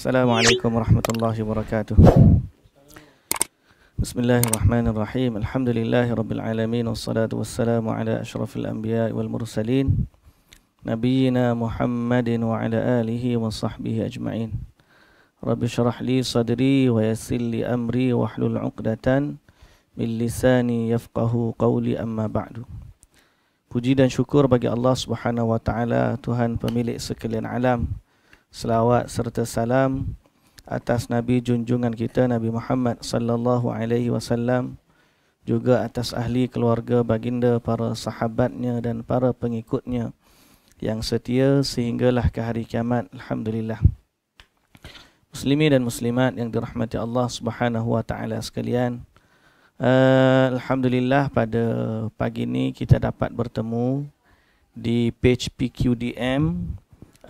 السلام عليكم ورحمة الله وبركاته بسم الله الرحمن الرحيم الحمد لله رب العالمين والصلاة والسلام على أشرف الأنبياء والمرسلين نبينا محمد وعلى آله وصحبه أجمعين رب اشرح لي صدري ويسر لي أمري واحلل عقدة من لساني يفقه قولي أما بعد Puji dan syukur bagi Allah Subhanahu wa taala Tuhan pemilik sekalian alam selawat serta salam atas nabi junjungan kita Nabi Muhammad sallallahu alaihi wasallam juga atas ahli keluarga baginda para sahabatnya dan para pengikutnya yang setia sehinggalah ke hari kiamat alhamdulillah muslimin dan muslimat yang dirahmati Allah Subhanahu wa taala sekalian uh, alhamdulillah pada pagi ini kita dapat bertemu di page PQDM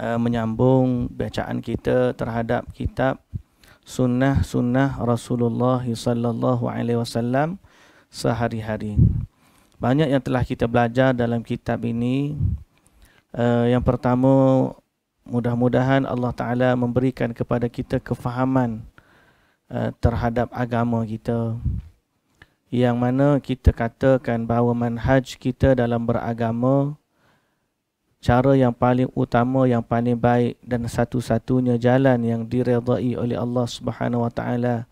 uh, menyambung bacaan kita terhadap kitab sunnah-sunnah Rasulullah sallallahu alaihi wasallam sehari-hari. Banyak yang telah kita belajar dalam kitab ini. Uh, yang pertama, mudah-mudahan Allah Taala memberikan kepada kita kefahaman uh, terhadap agama kita. Yang mana kita katakan bahawa manhaj kita dalam beragama cara yang paling utama yang paling baik dan satu-satunya jalan yang diredai oleh Allah Subhanahu wa taala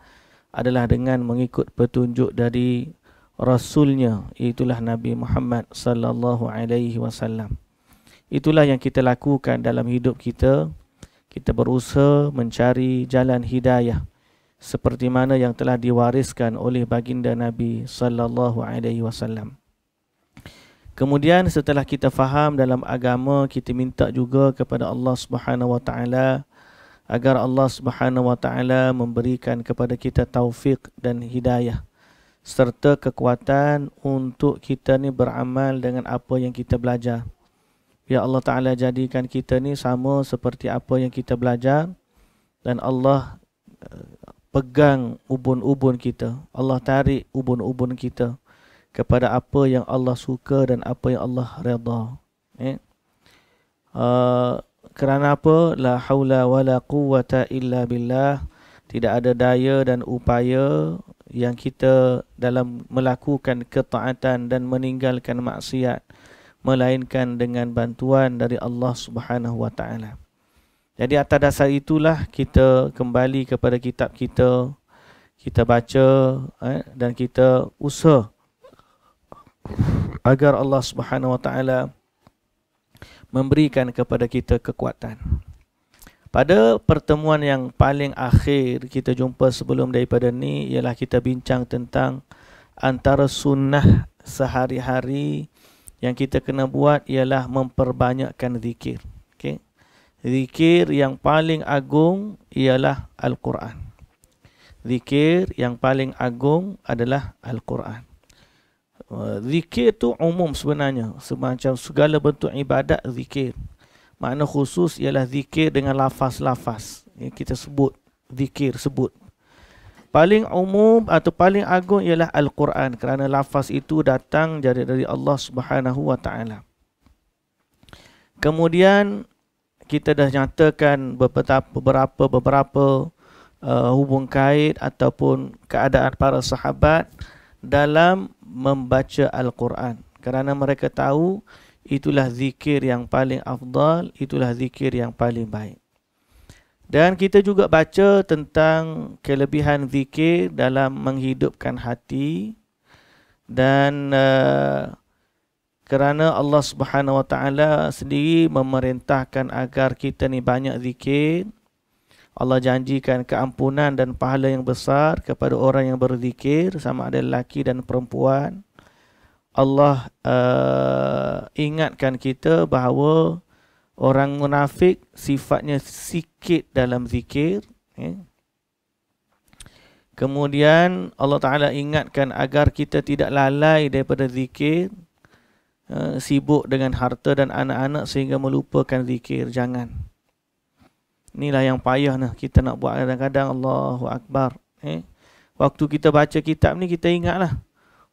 adalah dengan mengikut petunjuk dari rasulnya itulah Nabi Muhammad sallallahu alaihi wasallam itulah yang kita lakukan dalam hidup kita kita berusaha mencari jalan hidayah seperti mana yang telah diwariskan oleh baginda Nabi sallallahu alaihi wasallam Kemudian setelah kita faham dalam agama kita minta juga kepada Allah Subhanahu wa taala agar Allah Subhanahu wa taala memberikan kepada kita taufik dan hidayah serta kekuatan untuk kita ni beramal dengan apa yang kita belajar. Ya Allah taala jadikan kita ni sama seperti apa yang kita belajar dan Allah eh, pegang ubun-ubun kita. Allah tarik ubun-ubun kita kepada apa yang Allah suka dan apa yang Allah redha. Eh? Uh, kerana apa? La haula wala quwata illa billah. Tidak ada daya dan upaya yang kita dalam melakukan ketaatan dan meninggalkan maksiat melainkan dengan bantuan dari Allah Subhanahu wa taala. Jadi atas dasar itulah kita kembali kepada kitab kita, kita baca eh, dan kita usaha agar Allah Subhanahu wa taala memberikan kepada kita kekuatan. Pada pertemuan yang paling akhir kita jumpa sebelum daripada ni ialah kita bincang tentang antara sunnah sehari-hari yang kita kena buat ialah memperbanyakkan zikir. Okey. Zikir yang paling agung ialah Al-Quran. Zikir yang paling agung adalah Al-Quran. Eh, zikir tu umum sebenarnya semacam segala bentuk ibadat zikir makna khusus ialah zikir dengan lafaz-lafaz yang kita sebut zikir sebut paling umum atau paling agung ialah al-Quran kerana lafaz itu datang dari dari Allah Subhanahu wa taala kemudian kita dah nyatakan beberapa beberapa beberapa uh, hubung kait ataupun keadaan para sahabat dalam membaca Al-Quran kerana mereka tahu itulah zikir yang paling afdal, itulah zikir yang paling baik. Dan kita juga baca tentang kelebihan zikir dalam menghidupkan hati dan uh, kerana Allah Subhanahu Wa Taala sendiri memerintahkan agar kita ni banyak zikir Allah janjikan keampunan dan pahala yang besar kepada orang yang berzikir sama ada lelaki dan perempuan. Allah uh, ingatkan kita bahawa orang munafik sifatnya sikit dalam zikir. Eh. Kemudian Allah Ta'ala ingatkan agar kita tidak lalai daripada zikir. Uh, sibuk dengan harta dan anak-anak sehingga melupakan zikir. Jangan. Inilah yang payah nah kita nak buat kadang-kadang Allahu Akbar. Eh? Waktu kita baca kitab ni kita ingatlah.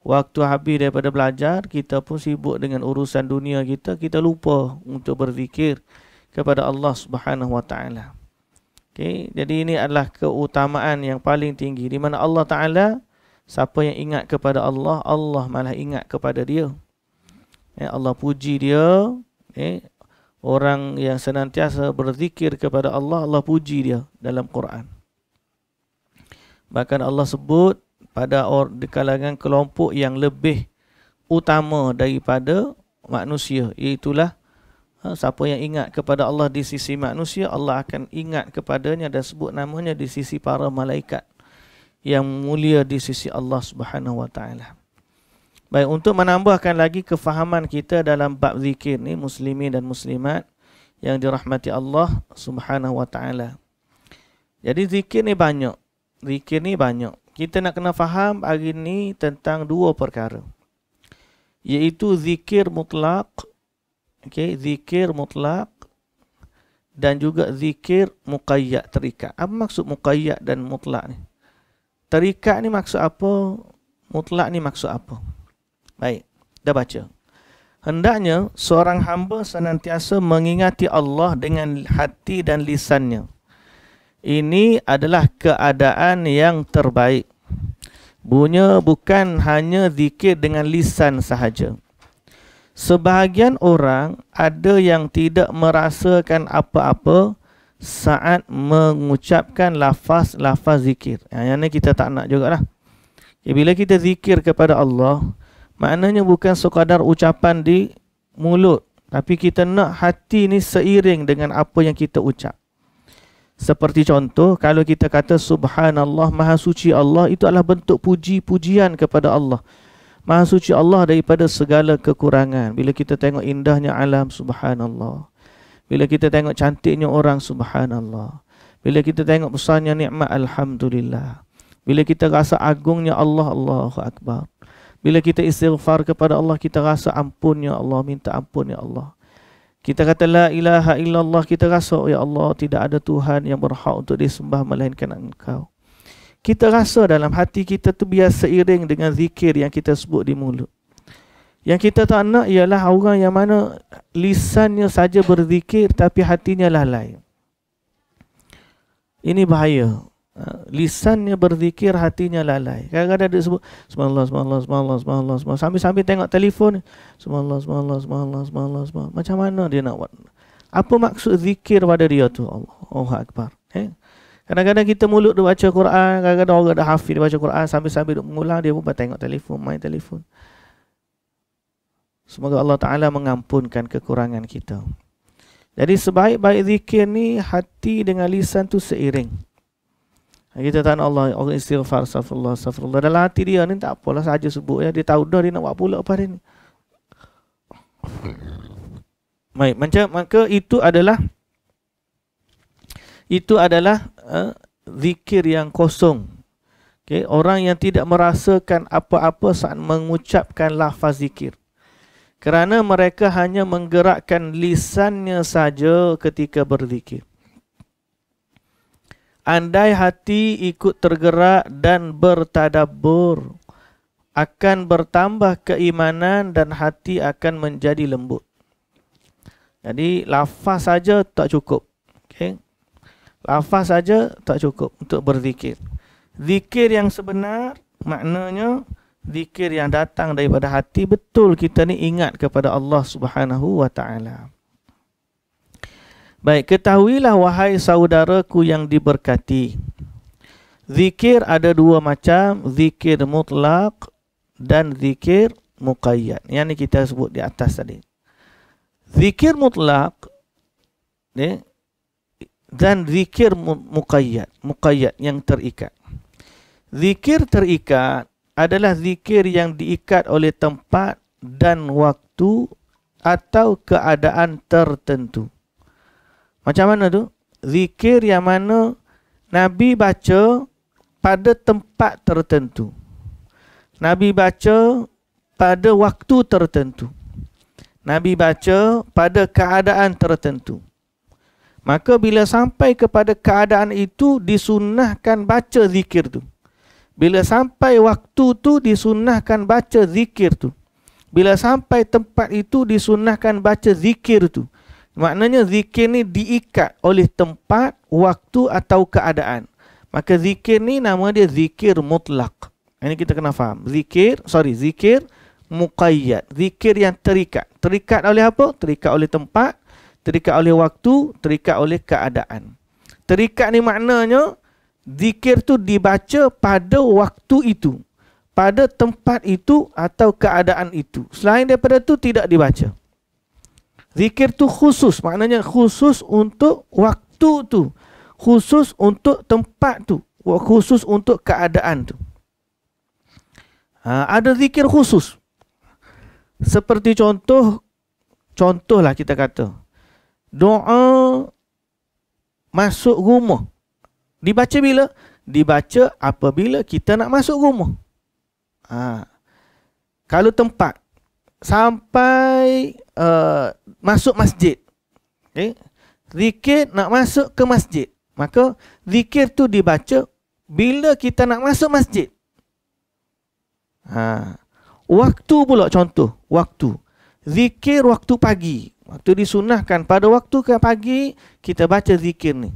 Waktu habis daripada belajar, kita pun sibuk dengan urusan dunia kita, kita lupa untuk berzikir kepada Allah Subhanahu Wa Taala. Okay, jadi ini adalah keutamaan yang paling tinggi di mana Allah Taala siapa yang ingat kepada Allah, Allah malah ingat kepada dia. Eh, Allah puji dia, eh, orang yang senantiasa berzikir kepada Allah Allah puji dia dalam Quran bahkan Allah sebut pada or, di kalangan kelompok yang lebih utama daripada manusia itulah ha, siapa yang ingat kepada Allah di sisi manusia Allah akan ingat kepadanya dan sebut namanya di sisi para malaikat yang mulia di sisi Allah Subhanahu wa taala Baik, untuk menambahkan lagi kefahaman kita dalam bab zikir ni muslimin dan muslimat yang dirahmati Allah Subhanahu wa taala. Jadi zikir ni banyak. Zikir ni banyak. Kita nak kena faham hari ni tentang dua perkara. yaitu zikir mutlak. Okey, zikir mutlak dan juga zikir muqayyad terikat. Apa maksud muqayyad dan mutlak ni? Terikat ni maksud apa? Mutlak ni maksud apa? Baik, dah baca. Hendaknya seorang hamba senantiasa mengingati Allah dengan hati dan lisannya. Ini adalah keadaan yang terbaik. Bunya bukan hanya zikir dengan lisan sahaja. Sebahagian orang ada yang tidak merasakan apa-apa saat mengucapkan lafaz-lafaz zikir. Yang ini kita tak nak juga lah. Bila kita zikir kepada Allah, Maknanya bukan sekadar ucapan di mulut Tapi kita nak hati ni seiring dengan apa yang kita ucap Seperti contoh Kalau kita kata Subhanallah Maha suci Allah Itu adalah bentuk puji-pujian kepada Allah Maha suci Allah daripada segala kekurangan Bila kita tengok indahnya alam Subhanallah Bila kita tengok cantiknya orang Subhanallah Bila kita tengok besarnya nikmat Alhamdulillah Bila kita rasa agungnya Allah Allahu Akbar bila kita istighfar kepada Allah, kita rasa ampun ya Allah, minta ampun ya Allah. Kita kata la ilaha illallah, kita rasa ya Allah, tidak ada Tuhan yang berhak untuk disembah melainkan engkau. Kita rasa dalam hati kita tu biar seiring dengan zikir yang kita sebut di mulut. Yang kita tak nak ialah orang yang mana lisannya saja berzikir tapi hatinya lalai. Ini bahaya. Lisannya berzikir, hatinya lalai. Kadang-kadang dia sebut, Subhanallah, Subhanallah, Subhanallah, Subhanallah, Subhanallah. Sambil-sambil tengok telefon, Subhanallah, Subhanallah, Subhanallah, Subhanallah, Subhanallah. Macam mana dia nak buat? Apa maksud zikir pada dia tu? Allah, Allah Akbar. Eh? Kadang-kadang kita mulut dia baca Quran, kadang-kadang orang dah hafiz dia baca Quran, sambil-sambil duk mengulang, dia pun tengok telefon, main telefon. Semoga Allah Ta'ala mengampunkan kekurangan kita. Jadi sebaik-baik zikir ni, hati dengan lisan tu seiring. Kita tahan Allah, orang istighfar, astagfirullah, astagfirullah. Dalam hati dia ni tak apalah, saja sebut ya. Dia tahu dah dia nak buat pula apa hari ni. Baik, macam maka itu adalah itu adalah uh, zikir yang kosong. Okay, orang yang tidak merasakan apa-apa saat mengucapkan lafaz zikir. Kerana mereka hanya menggerakkan lisannya saja ketika berzikir. Andai hati ikut tergerak dan bertadabur akan bertambah keimanan dan hati akan menjadi lembut. Jadi lafaz saja tak cukup. okay? Lafaz saja tak cukup untuk berzikir. Zikir yang sebenar maknanya zikir yang datang daripada hati betul kita ni ingat kepada Allah Subhanahu wa taala. Baik, ketahuilah wahai saudaraku yang diberkati. Zikir ada dua macam, zikir mutlak dan zikir muqayyad. Yang ni kita sebut di atas tadi. Zikir mutlak ni dan zikir muqayyad, muqayyad yang terikat. Zikir terikat adalah zikir yang diikat oleh tempat dan waktu atau keadaan tertentu. Macam mana tu? Zikir yang mana Nabi baca pada tempat tertentu. Nabi baca pada waktu tertentu. Nabi baca pada keadaan tertentu. Maka bila sampai kepada keadaan itu, disunahkan baca zikir tu. Bila sampai waktu tu, disunahkan baca zikir tu. Bila sampai tempat itu, disunahkan baca zikir tu. Maknanya zikir ni diikat oleh tempat, waktu atau keadaan. Maka zikir ni nama dia zikir mutlak. Ini kita kena faham. Zikir, sorry, zikir muqayyad. Zikir yang terikat. Terikat oleh apa? Terikat oleh tempat, terikat oleh waktu, terikat oleh keadaan. Terikat ni maknanya zikir tu dibaca pada waktu itu. Pada tempat itu atau keadaan itu. Selain daripada tu tidak dibaca. Zikir tu khusus, maknanya khusus untuk waktu tu. Khusus untuk tempat tu. Khusus untuk keadaan tu. Ha, ada zikir khusus. Seperti contoh, contohlah kita kata. Doa masuk rumah. Dibaca bila? Dibaca apabila kita nak masuk rumah. Ha. Kalau tempat, sampai... Uh, masuk masjid. Okay. Eh, zikir nak masuk ke masjid. Maka zikir tu dibaca bila kita nak masuk masjid. Ha. Waktu pula contoh, waktu. Zikir waktu pagi. Waktu disunahkan pada waktu ke pagi kita baca zikir ni.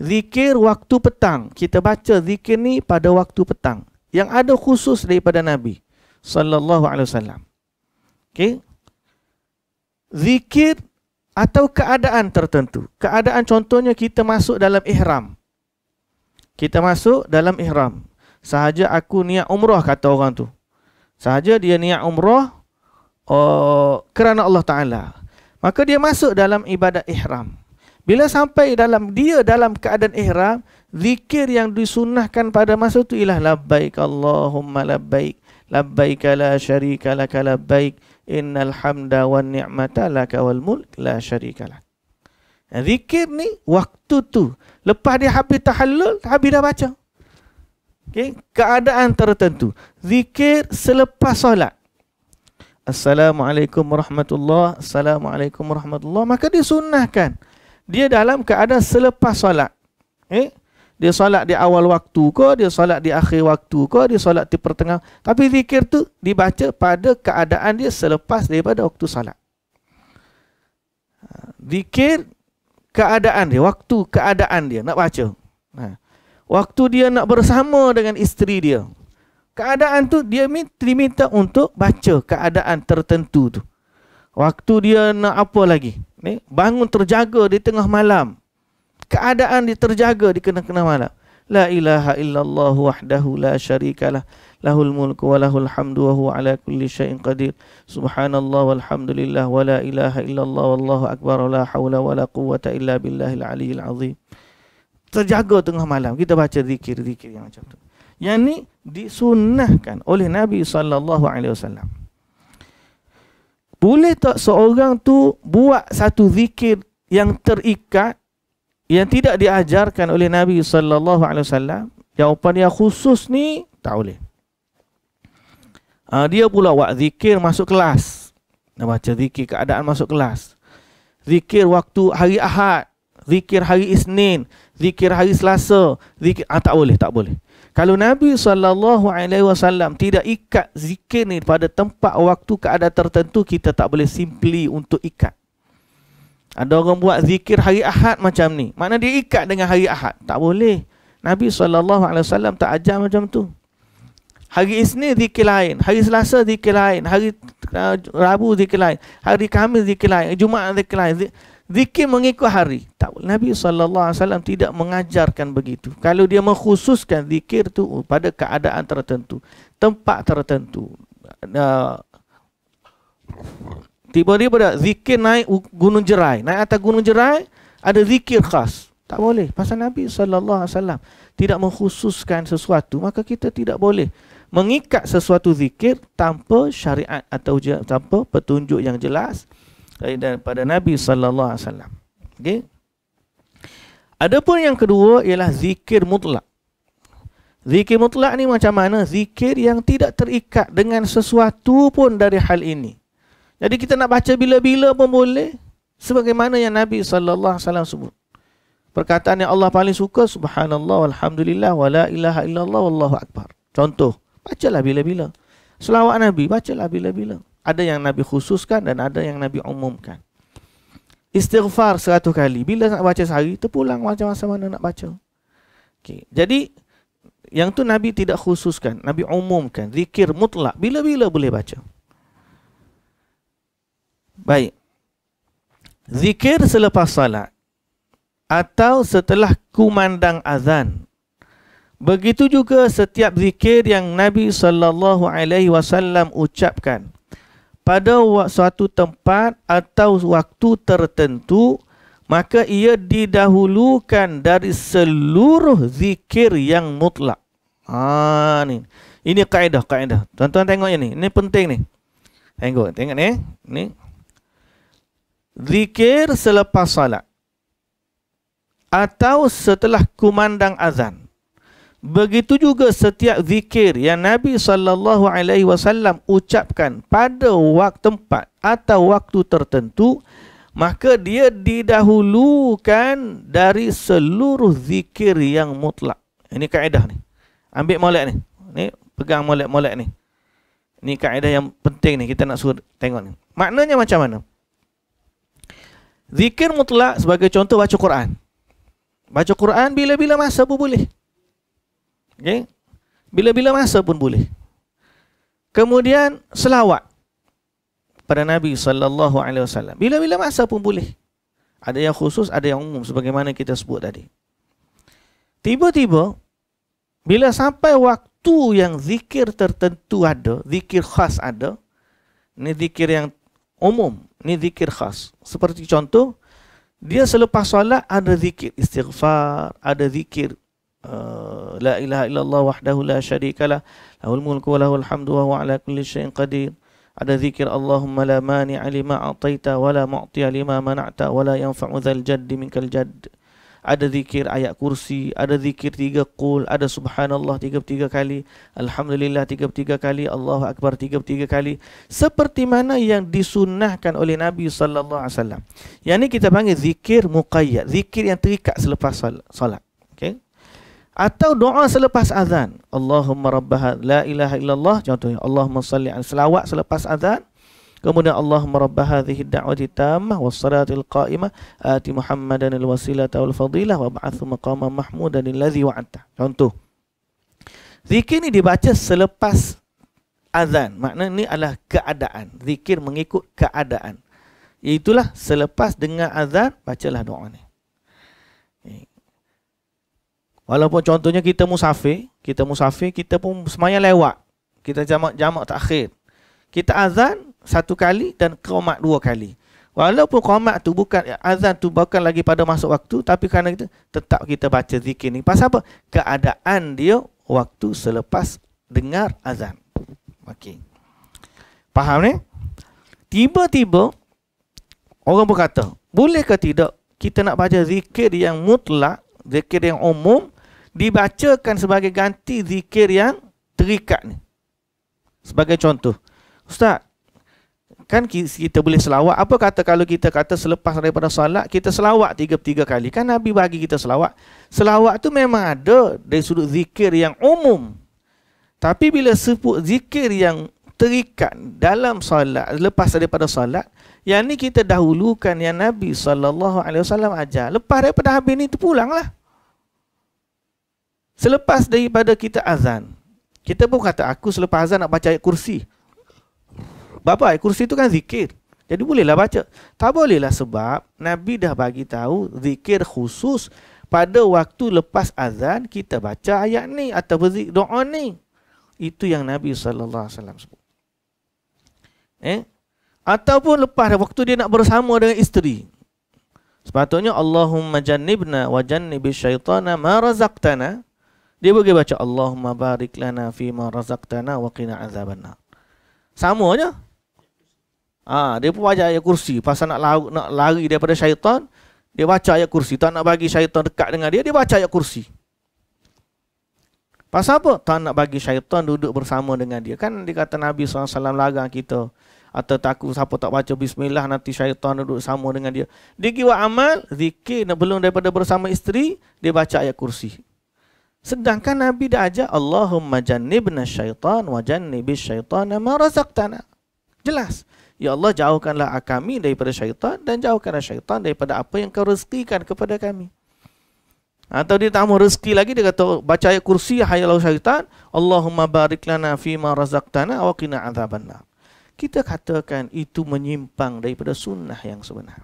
Zikir waktu petang. Kita baca zikir ni pada waktu petang. Yang ada khusus daripada Nabi sallallahu alaihi wasallam. Okey zikir atau keadaan tertentu. Keadaan contohnya kita masuk dalam ihram. Kita masuk dalam ihram. Sahaja aku niat umrah kata orang tu. Sahaja dia niat umrah uh, kerana Allah Ta'ala. Maka dia masuk dalam ibadat ihram. Bila sampai dalam dia dalam keadaan ihram, zikir yang disunahkan pada masa itu ialah labbaik Allahumma labbaik labbaik la syarika lak labbaik Innal hamda wan ni'mata laka wal mulk la syarika lak. Zikir ni waktu tu. Lepas dia habis tahallul, habis dah baca. Okay? Keadaan tertentu. Zikir selepas solat. Assalamualaikum warahmatullahi Assalamualaikum warahmatullahi Maka disunnahkan. Dia dalam keadaan selepas solat. Okay? Eh? dia solat di awal waktu ke, dia solat di akhir waktu ke, dia solat di pertengahan. Tapi zikir tu dibaca pada keadaan dia selepas daripada waktu solat. Zikir keadaan dia, waktu keadaan dia nak baca. Ha. Waktu dia nak bersama dengan isteri dia. Keadaan tu dia diminta untuk baca keadaan tertentu tu. Waktu dia nak apa lagi? Ni bangun terjaga di tengah malam keadaan terjaga di kena-kena malam. La ilaha illallah wahdahu la syarikalah. Lahul mulku wa lahul hamdu wa huwa ala kulli syai'in qadir. Subhanallah walhamdulillah wa la ilaha illallah wallahu akbar wa la hawla wa la quwwata illa billahil aliyyil azim. Terjaga tengah malam kita baca zikir-zikir yang macam tu. Yang ni disunnahkan oleh Nabi saw. Boleh tak seorang tu buat satu zikir yang terikat yang tidak diajarkan oleh Nabi sallallahu alaihi wasallam jawapan yang khusus ni tak boleh ah, dia pula buat zikir masuk kelas nak baca zikir keadaan masuk kelas zikir waktu hari Ahad zikir hari Isnin zikir hari Selasa zikir ah, tak boleh tak boleh kalau Nabi sallallahu alaihi wasallam tidak ikat zikir ni pada tempat waktu keadaan tertentu kita tak boleh simply untuk ikat ada orang buat zikir hari Ahad macam ni. Mana dia ikat dengan hari Ahad? Tak boleh. Nabi SAW tak ajar macam tu. Hari Isnin zikir lain. Hari Selasa zikir lain. Hari uh, Rabu zikir lain. Hari Kamis zikir lain. Jumaat zikir lain. Zikir mengikut hari. Tak boleh. Nabi SAW tidak mengajarkan begitu. Kalau dia mengkhususkan zikir tu pada keadaan tertentu. Tempat tertentu. Uh, Tiba-tiba dah zikir naik gunung jerai. Naik atas gunung jerai, ada zikir khas. Tak boleh. Pasal Nabi SAW tidak mengkhususkan sesuatu, maka kita tidak boleh mengikat sesuatu zikir tanpa syariat atau tanpa petunjuk yang jelas daripada Nabi SAW. Okay? Adapun yang kedua ialah zikir mutlak. Zikir mutlak ni macam mana? Zikir yang tidak terikat dengan sesuatu pun dari hal ini. Jadi kita nak baca bila-bila pun boleh. Sebagaimana yang Nabi SAW sebut. Perkataan yang Allah paling suka, Subhanallah, Alhamdulillah, Wa la ilaha illallah, Wallahu Akbar. Contoh, bacalah bila-bila. Selawat Nabi, bacalah bila-bila. Ada yang Nabi khususkan dan ada yang Nabi umumkan. Istighfar seratus kali. Bila nak baca sehari, terpulang macam masa mana nak baca. Okay. Jadi, yang tu Nabi tidak khususkan. Nabi umumkan. Zikir mutlak. Bila-bila boleh Baca. Baik. Zikir selepas salat atau setelah kumandang azan. Begitu juga setiap zikir yang Nabi sallallahu alaihi wasallam ucapkan pada suatu tempat atau waktu tertentu maka ia didahulukan dari seluruh zikir yang mutlak. Ha ni. Ini kaedah kaedah. Tuan-tuan tengok ini. Ini penting ni. Tengok, tengok ni. Ni zikir selepas salat atau setelah kumandang azan. Begitu juga setiap zikir yang Nabi sallallahu alaihi wasallam ucapkan pada waktu tempat atau waktu tertentu maka dia didahulukan dari seluruh zikir yang mutlak. Ini kaedah ni. Ambil molek ni. Ni pegang molek-molek ni. Ni kaedah yang penting ni kita nak suruh tengok ni. Maknanya macam mana? Zikir mutlak sebagai contoh baca Quran. Baca Quran bila-bila masa pun boleh. Okay? Bila-bila masa pun boleh. Kemudian selawat pada Nabi sallallahu alaihi wasallam. Bila-bila masa pun boleh. Ada yang khusus, ada yang umum sebagaimana kita sebut tadi. Tiba-tiba bila sampai waktu yang zikir tertentu ada, zikir khas ada, ni zikir yang umum, ni zikir khas. Seperti contoh, dia selepas solat ada zikir istighfar, ada zikir uh, la ilaha illallah wahdahu la syarikalah, lahul mulku wa lahul hamdu wa huwa ala kulli syai'in qadir. Ada zikir Allahumma la mani'a lima ataita wa la mu'tiya lima mana'ta wa la yanfa'u dhal jaddi minkal jadd ada zikir ayat kursi, ada zikir tiga kul, ada subhanallah tiga tiga kali, alhamdulillah tiga tiga kali, Allahu akbar tiga tiga kali. Seperti mana yang disunnahkan oleh Nabi sallallahu alaihi wasallam. Yang ini kita panggil zikir muqayyad, zikir yang terikat selepas salat, Okay? Atau doa selepas azan. Allahumma rabbaha la ilaha illallah. Contohnya, Allahumma salli selawat selepas azan. Kemudian Allahumma rabb hadhihi ad-da'wati tammah was salati qaimah ati Muhammadan al-wasilata wal-fadilah wa ba'ath maqaman mahmudan alladhi wa'adta. Contoh. Zikir ni dibaca selepas azan. Makna ni adalah keadaan. Zikir mengikut keadaan. Itulah selepas dengar azan bacalah doa ni. Walaupun contohnya kita musafir, kita musafir, kita pun semayang lewat. Kita jamak-jamak takhir. Kita azan, satu kali dan qomat dua kali. Walaupun qomat tu bukan azan tu bukan lagi pada masuk waktu tapi kerana kita tetap kita baca zikir ni. Pasal apa? Keadaan dia waktu selepas dengar azan. Okey. Faham ni? Tiba-tiba orang berkata, boleh ke tidak kita nak baca zikir yang mutlak, zikir yang umum dibacakan sebagai ganti zikir yang terikat ni. Sebagai contoh, ustaz, kan kita boleh selawat apa kata kalau kita kata selepas daripada solat kita selawat tiga tiga kali kan nabi bagi kita selawat selawat tu memang ada dari sudut zikir yang umum tapi bila sebut zikir yang terikat dalam solat lepas daripada solat yang ni kita dahulukan yang Nabi sallallahu alaihi wasallam ajar. Lepas daripada habis ni tu pulanglah. Selepas daripada kita azan. Kita pun kata aku selepas azan nak baca ayat kursi. Bapa ayat kursi itu kan zikir. Jadi bolehlah baca. Tak bolehlah sebab Nabi dah bagi tahu zikir khusus pada waktu lepas azan kita baca ayat ni atau berzik doa ni. Itu yang Nabi SAW sebut. Eh? Ataupun lepas waktu dia nak bersama dengan isteri. Sepatutnya Allahumma jannibna wa jannibis syaitana ma razaqtana. Dia boleh baca Allahumma barik lana fima razaqtana wa qina azabana. Samanya Ha, dia pun baca ayat kursi pasal nak lari, nak lari daripada syaitan. Dia baca ayat kursi. Tak nak bagi syaitan dekat dengan dia, dia baca ayat kursi. Pasal apa? Tak nak bagi syaitan duduk bersama dengan dia. Kan dia kata Nabi SAW larang kita. Atau takut siapa tak baca bismillah nanti syaitan duduk sama dengan dia. Dia kira amal, zikir, belum daripada bersama isteri, dia baca ayat kursi. Sedangkan Nabi dah ajak Allahumma jannibna syaitan wa jannibis syaitan ma razaqtana. Jelas. Ya Allah jauhkanlah ah kami daripada syaitan dan jauhkanlah syaitan daripada apa yang kau rezekikan kepada kami. Atau dia tambah rezeki lagi dia kata baca ayat kursi hayalau syaitan, Allahumma barik lana fi ma razaqtana wa qina adzabannar. Kita katakan itu menyimpang daripada sunnah yang sebenar.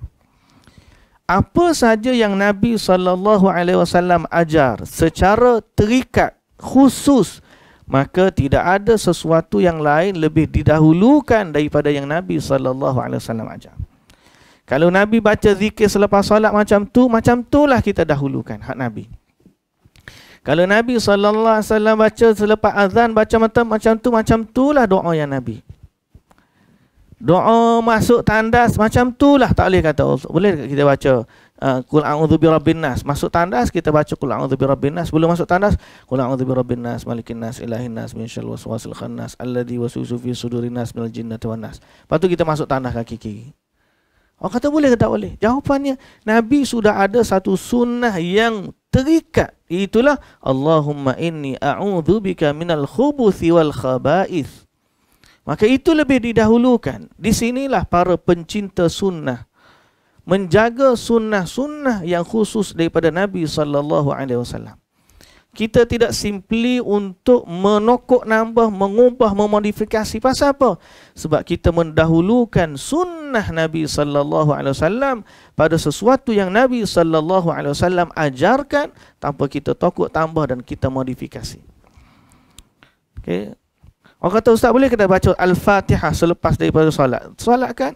Apa sahaja yang Nabi saw ajar secara terikat khusus maka tidak ada sesuatu yang lain lebih didahulukan daripada yang Nabi sallallahu ajar. Kalau Nabi baca zikir selepas solat macam tu, macam itulah kita dahulukan hak Nabi. Kalau Nabi sallallahu alaihi wasallam baca selepas azan baca macam macam tu, macam itulah doa yang Nabi. Doa masuk tandas macam itulah tak boleh kata. Oh, boleh kita baca kul eh, a'udzu birabbin nas masuk tandas kita baca kul a'udzu birabbin nas belum masuk tandas kul a'udzu birabbin nas malikin nas ilahin nas min syarril waswasil khannas alladzi waswisu fi sudurin nas minal jinnati wan nas lepas kita masuk tandas kaki kiri Oh kata boleh ke tak boleh? Jawapannya Nabi sudah ada satu sunnah yang terikat. Itulah Allahumma inni a'udzubika minal khubuthi wal khaba'ith. Maka itu lebih didahulukan. Di sinilah para pencinta sunnah menjaga sunnah-sunnah yang khusus daripada Nabi sallallahu alaihi wasallam. Kita tidak simply untuk menokok nambah, mengubah, memodifikasi. Pasal apa? Sebab kita mendahulukan sunnah Nabi sallallahu alaihi wasallam pada sesuatu yang Nabi sallallahu alaihi wasallam ajarkan tanpa kita tokok tambah dan kita modifikasi. Okey. Orang kata ustaz boleh kita baca Al-Fatihah selepas daripada solat? Solat kan?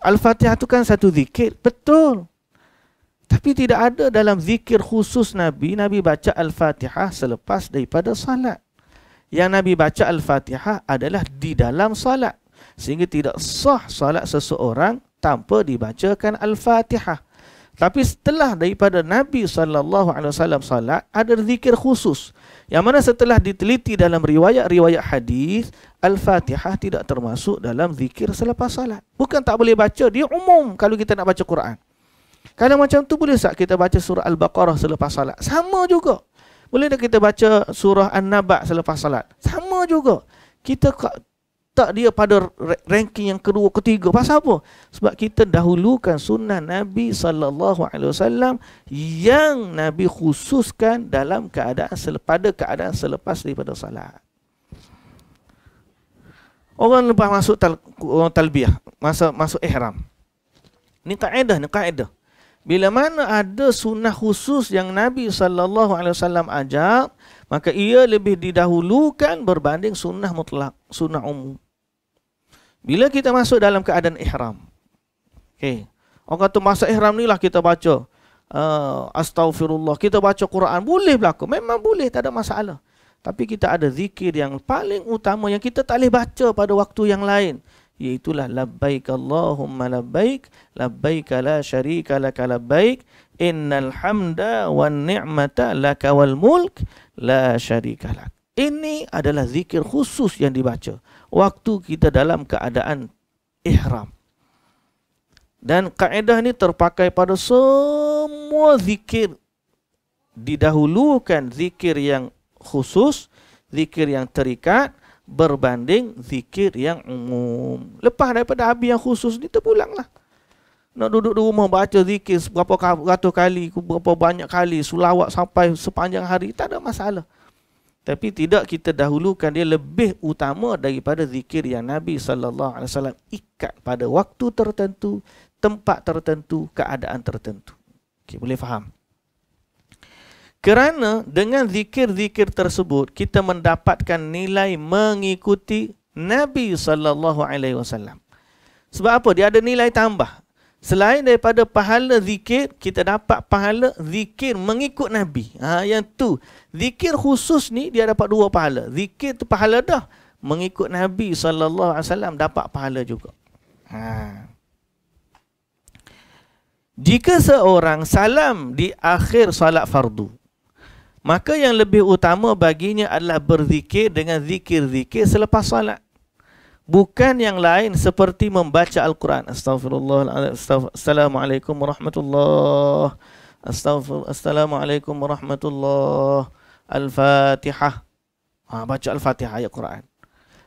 Al-Fatihah itu kan satu zikir. Betul. Tapi tidak ada dalam zikir khusus Nabi, Nabi baca Al-Fatihah selepas daripada salat. Yang Nabi baca Al-Fatihah adalah di dalam salat. Sehingga tidak sah salat seseorang tanpa dibacakan Al-Fatihah. Tapi setelah daripada Nabi SAW salat, ada zikir khusus. Yang mana setelah diteliti dalam riwayat-riwayat hadis, Al-Fatihah tidak termasuk dalam zikir selepas salat. Bukan tak boleh baca, dia umum kalau kita nak baca Quran. Kalau macam tu boleh tak kita baca surah Al-Baqarah selepas salat? Sama juga. Boleh tak kita baca surah An-Naba selepas salat? Sama juga. Kita letak dia pada ranking yang kedua ketiga pasal apa sebab kita dahulukan sunnah nabi sallallahu alaihi wasallam yang nabi khususkan dalam keadaan selepada keadaan selepas daripada salat orang lepas masuk tal, orang talbiah masa masuk ihram ni kaedah ni kaedah bila mana ada sunnah khusus yang Nabi saw ajak, maka ia lebih didahulukan berbanding sunnah mutlak, sunnah umum. Bila kita masuk dalam keadaan ihram. Okey. Orang kata masa ihram ni lah kita baca uh, eh, astagfirullah. Kita baca Quran boleh berlaku. Memang boleh, tak ada masalah. Tapi kita ada zikir yang paling utama yang kita tak boleh baca pada waktu yang lain. Iaitulah labbaik Allahumma labbaik labbaik la syarika laka labbaik innal hamda wan ni'mata laka wal mulk la syarika lak. Ini adalah zikir khusus yang dibaca waktu kita dalam keadaan ihram. Dan kaedah ini terpakai pada semua zikir. Didahulukan zikir yang khusus, zikir yang terikat, berbanding zikir yang umum. Lepas daripada abi yang khusus ni terpulanglah. Nak duduk di rumah baca zikir berapa ratus kali, berapa banyak kali, sulawak sampai sepanjang hari, tak ada masalah tapi tidak kita dahulukan dia lebih utama daripada zikir yang Nabi sallallahu alaihi wasallam ikat pada waktu tertentu, tempat tertentu, keadaan tertentu. Okey, boleh faham? Kerana dengan zikir-zikir tersebut kita mendapatkan nilai mengikuti Nabi sallallahu alaihi wasallam. Sebab apa? Dia ada nilai tambah. Selain daripada pahala zikir, kita dapat pahala zikir mengikut Nabi. Ha, yang tu, zikir khusus ni dia dapat dua pahala. Zikir tu pahala dah. Mengikut Nabi SAW dapat pahala juga. Ha. Jika seorang salam di akhir salat fardu, maka yang lebih utama baginya adalah berzikir dengan zikir-zikir selepas salat bukan yang lain seperti membaca Al-Quran. Astaghfirullah. Assalamualaikum warahmatullahi Astaghfirullah. Assalamualaikum warahmatullahi Al-Fatihah. Ha, baca Al-Fatihah ayat Quran.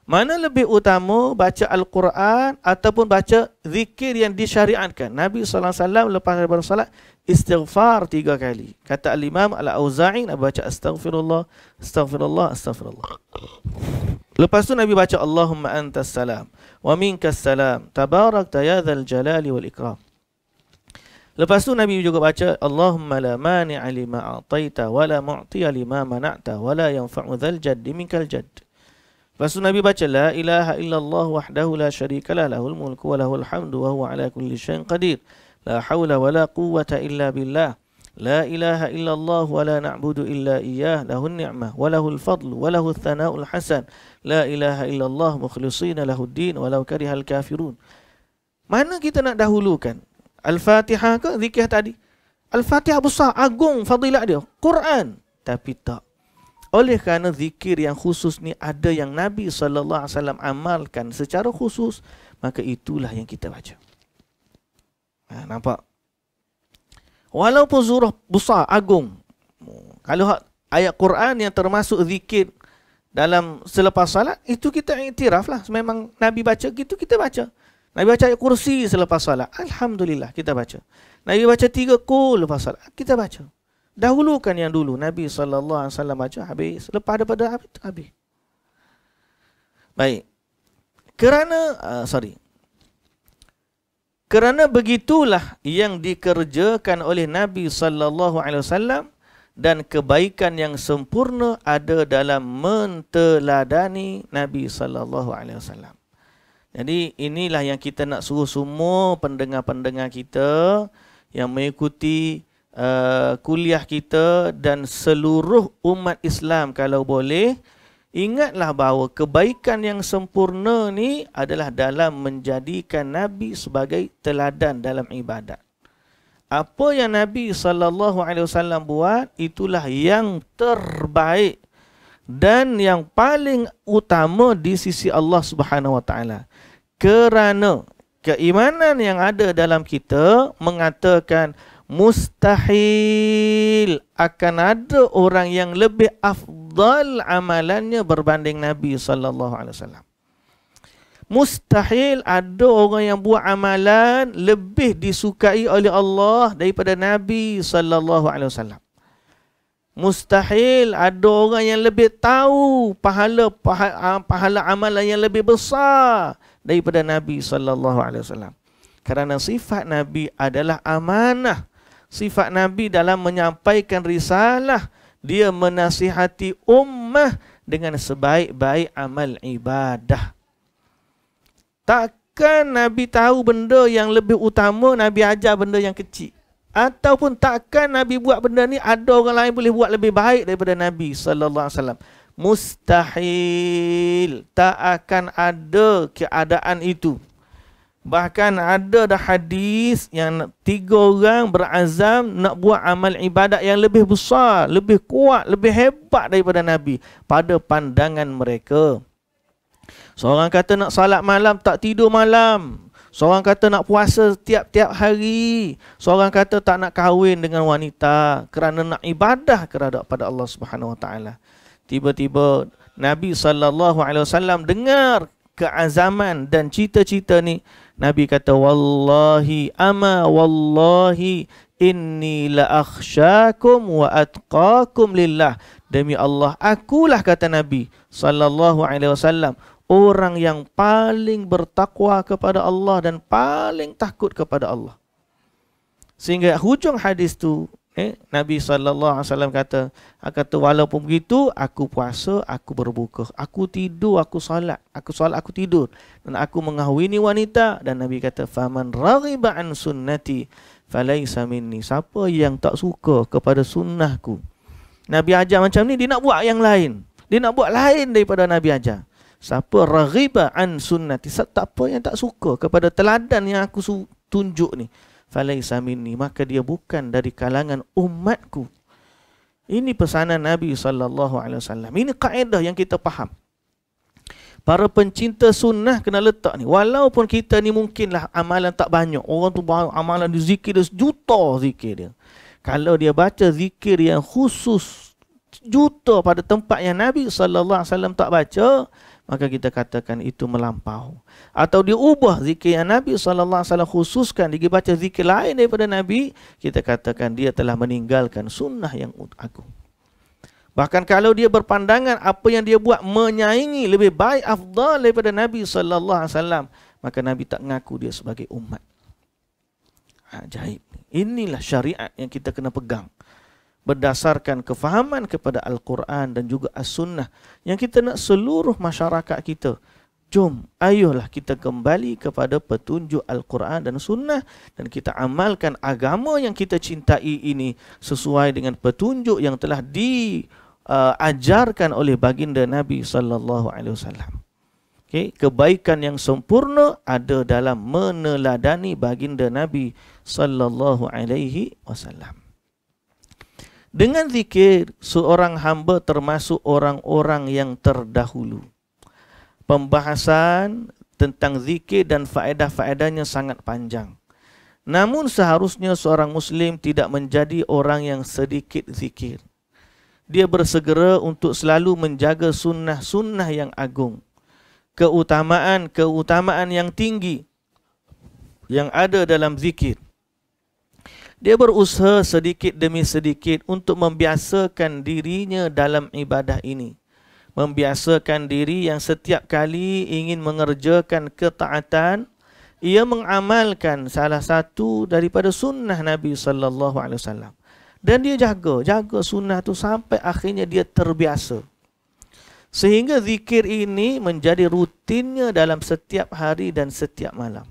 Mana lebih utama baca Al-Quran ataupun baca zikir yang disyariatkan? Nabi SAW lepas daripada salat, istighfar tiga kali. Kata Al-Imam Al-Auza'in, baca Astaghfirullah, Astaghfirullah, Astaghfirullah. Lepas tu Nabi baca Allahumma antas salam wa minkas salam tabarak ya dzal jalali wal ikram. Lepas tu Nabi juga baca Allahumma la mani'a lima a'taita wa la mu'tiya lima mana'ta wa la yanfa'u dzal jaddi minkal jadd. Lepas tu Nabi baca la ilaha illallah wahdahu la syarika la lahul mulku wa lahul hamdu wa huwa ala kulli syai'in qadir. La haula wa la quwwata illa billah. لا إله إلا الله ولا نعبد إلا إياه له النعمة وله الفضل وله الثناء الحسن لا إله إلا الله مخلصين له الدين ولو كره الكافرون mana kita nak dahulukan Al-Fatihah ke zikir tadi Al-Fatihah besar agung fadilat dia Quran tapi tak oleh kerana zikir yang khusus ni ada yang Nabi sallallahu alaihi wasallam amalkan secara khusus maka itulah yang kita baca ha, nampak Walaupun surah besar, agung. Kalau ha- ayat Quran yang termasuk zikir dalam selepas salat, itu kita iktiraf lah. Memang Nabi baca gitu, kita baca. Nabi baca ayat kursi selepas salat. Alhamdulillah, kita baca. Nabi baca tiga kul lepas salat. Kita baca. Dahulukan yang dulu. Nabi SAW baca habis. Lepas daripada habis, habis. Baik. Kerana, uh, sorry. Kerana begitulah yang dikerjakan oleh Nabi sallallahu alaihi wasallam dan kebaikan yang sempurna ada dalam menteladani Nabi sallallahu alaihi wasallam. Jadi inilah yang kita nak suruh semua pendengar-pendengar kita yang mengikuti uh, kuliah kita dan seluruh umat Islam kalau boleh Ingatlah bahawa kebaikan yang sempurna ni adalah dalam menjadikan Nabi sebagai teladan dalam ibadat. Apa yang Nabi saw buat itulah yang terbaik dan yang paling utama di sisi Allah Subhanahu Kerana keimanan yang ada dalam kita mengatakan mustahil akan ada orang yang lebih afdal amalannya berbanding Nabi sallallahu alaihi wasallam. Mustahil ada orang yang buat amalan lebih disukai oleh Allah daripada Nabi sallallahu alaihi wasallam. Mustahil ada orang yang lebih tahu pahala pahala amalan yang lebih besar daripada Nabi sallallahu alaihi wasallam. Kerana sifat Nabi adalah amanah sifat Nabi dalam menyampaikan risalah. Dia menasihati ummah dengan sebaik-baik amal ibadah. Takkan Nabi tahu benda yang lebih utama, Nabi ajar benda yang kecil. Ataupun takkan Nabi buat benda ni ada orang lain boleh buat lebih baik daripada Nabi sallallahu alaihi wasallam. Mustahil. Tak akan ada keadaan itu. Bahkan ada dah hadis yang tiga orang berazam nak buat amal ibadat yang lebih besar, lebih kuat, lebih hebat daripada Nabi pada pandangan mereka. Seorang kata nak salat malam, tak tidur malam. Seorang kata nak puasa tiap-tiap hari. Seorang kata tak nak kahwin dengan wanita kerana nak ibadah kepada pada Allah Subhanahu Wa Taala. Tiba-tiba Nabi sallallahu alaihi wasallam dengar keazaman dan cita-cita ni Nabi kata wallahi ama wallahi inni la akhshakum wa atqakum lillah demi Allah akulah kata Nabi sallallahu alaihi wasallam orang yang paling bertakwa kepada Allah dan paling takut kepada Allah sehingga hujung hadis tu Eh, Nabi saw. kata, kata walaupun begitu aku puasa, aku berbuka, aku tidur, aku solat, aku solat, aku tidur dan aku mengahwini wanita dan Nabi kata faman raghiba an sunnati falaysa minni. Siapa yang tak suka kepada sunnahku. Nabi ajar macam ni dia nak buat yang lain. Dia nak buat lain daripada Nabi ajar. Siapa raghiba an sunnati, siapa yang tak suka kepada teladan yang aku tunjuk ni falaysa minni maka dia bukan dari kalangan umatku ini pesanan Nabi sallallahu alaihi wasallam ini kaedah yang kita faham Para pencinta sunnah kena letak ni. Walaupun kita ni mungkinlah amalan tak banyak. Orang tu baru amalan dia zikir dia sejuta zikir dia. Kalau dia baca zikir yang khusus juta pada tempat yang Nabi SAW tak baca, maka kita katakan itu melampau atau diubah zikir yang Nabi sallallahu alaihi wasallam khususkan baca zikir lain daripada Nabi kita katakan dia telah meninggalkan sunnah yang aku bahkan kalau dia berpandangan apa yang dia buat menyaingi lebih baik afdal daripada Nabi sallallahu alaihi wasallam maka Nabi tak ngaku dia sebagai umat ajaib ha, inilah syariat yang kita kena pegang berdasarkan kefahaman kepada Al-Quran dan juga As-Sunnah yang kita nak seluruh masyarakat kita Jom, ayolah kita kembali kepada petunjuk Al-Quran dan Sunnah dan kita amalkan agama yang kita cintai ini sesuai dengan petunjuk yang telah diajarkan uh, oleh baginda Nabi Sallallahu Alaihi Wasallam. Okay, kebaikan yang sempurna ada dalam meneladani baginda Nabi Sallallahu Alaihi Wasallam. Dengan zikir, seorang hamba termasuk orang-orang yang terdahulu. Pembahasan tentang zikir dan faedah-faedahnya sangat panjang. Namun seharusnya seorang Muslim tidak menjadi orang yang sedikit zikir. Dia bersegera untuk selalu menjaga sunnah-sunnah yang agung. Keutamaan-keutamaan yang tinggi yang ada dalam zikir. Dia berusaha sedikit demi sedikit untuk membiasakan dirinya dalam ibadah ini. Membiasakan diri yang setiap kali ingin mengerjakan ketaatan, ia mengamalkan salah satu daripada sunnah Nabi sallallahu alaihi wasallam. Dan dia jaga, jaga sunnah tu sampai akhirnya dia terbiasa. Sehingga zikir ini menjadi rutinnya dalam setiap hari dan setiap malam.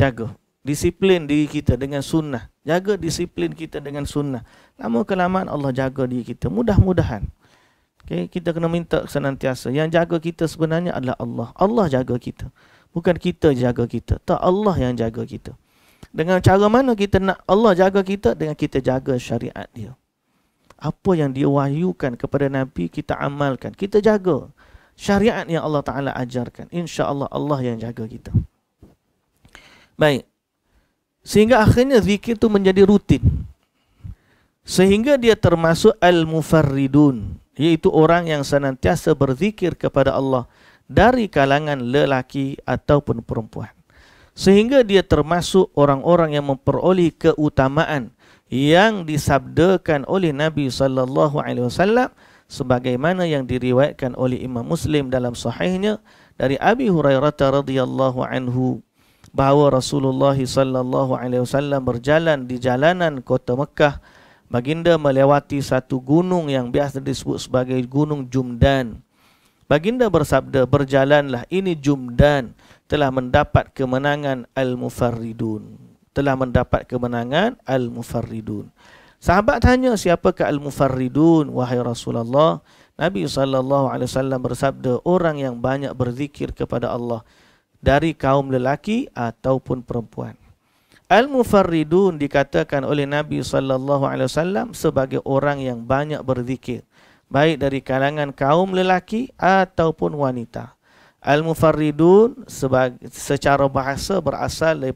Jaga disiplin diri kita dengan sunnah. Jaga disiplin kita dengan sunnah. Lama kelamaan Allah jaga diri kita. Mudah-mudahan. Okay, kita kena minta senantiasa. Yang jaga kita sebenarnya adalah Allah. Allah jaga kita. Bukan kita jaga kita. Tak Allah yang jaga kita. Dengan cara mana kita nak Allah jaga kita? Dengan kita jaga syariat dia. Apa yang dia wahyukan kepada Nabi, kita amalkan. Kita jaga syariat yang Allah Ta'ala ajarkan. InsyaAllah Allah yang jaga kita. Baik. Sehingga akhirnya zikir itu menjadi rutin. Sehingga dia termasuk al-mufarridun. Iaitu orang yang senantiasa berzikir kepada Allah dari kalangan lelaki ataupun perempuan. Sehingga dia termasuk orang-orang yang memperoleh keutamaan yang disabdakan oleh Nabi saw, sebagaimana yang diriwayatkan oleh Imam Muslim dalam sahihnya dari Abi Hurairah radhiyallahu anhu bahawa Rasulullah sallallahu alaihi wasallam berjalan di jalanan kota Mekah baginda melewati satu gunung yang biasa disebut sebagai gunung Jumdan baginda bersabda berjalanlah ini Jumdan telah mendapat kemenangan al-mufarridun telah mendapat kemenangan al-mufarridun sahabat tanya siapakah al-mufarridun wahai Rasulullah Nabi sallallahu alaihi wasallam bersabda orang yang banyak berzikir kepada Allah dari kaum lelaki ataupun perempuan. Al-Mufarridun dikatakan oleh Nabi saw sebagai orang yang banyak berzikir, baik dari kalangan kaum lelaki ataupun wanita. Al-Mufarridun secara bahasa berasal dari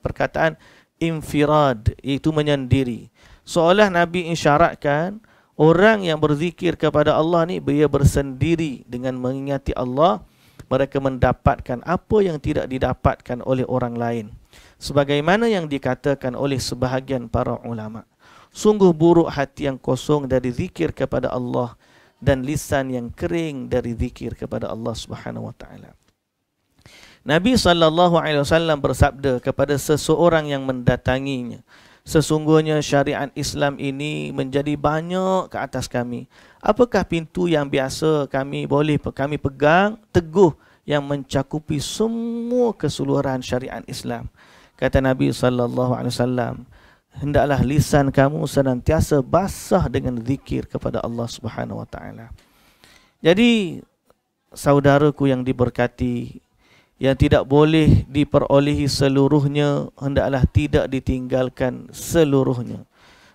perkataan infirad, iaitu menyendiri. Seolah Nabi insyaratkan orang yang berzikir kepada Allah ni dia bersendiri dengan mengingati Allah mereka mendapatkan apa yang tidak didapatkan oleh orang lain sebagaimana yang dikatakan oleh sebahagian para ulama sungguh buruk hati yang kosong dari zikir kepada Allah dan lisan yang kering dari zikir kepada Allah Subhanahu wa taala Nabi sallallahu alaihi wasallam bersabda kepada seseorang yang mendatanginya Sesungguhnya syariat Islam ini menjadi banyak ke atas kami. Apakah pintu yang biasa kami boleh kami pegang teguh yang mencakupi semua keseluruhan syariat Islam? Kata Nabi sallallahu alaihi wasallam, hendaklah lisan kamu senantiasa basah dengan zikir kepada Allah Subhanahu wa taala. Jadi saudaraku yang diberkati yang tidak boleh diperolehi seluruhnya hendaklah tidak ditinggalkan seluruhnya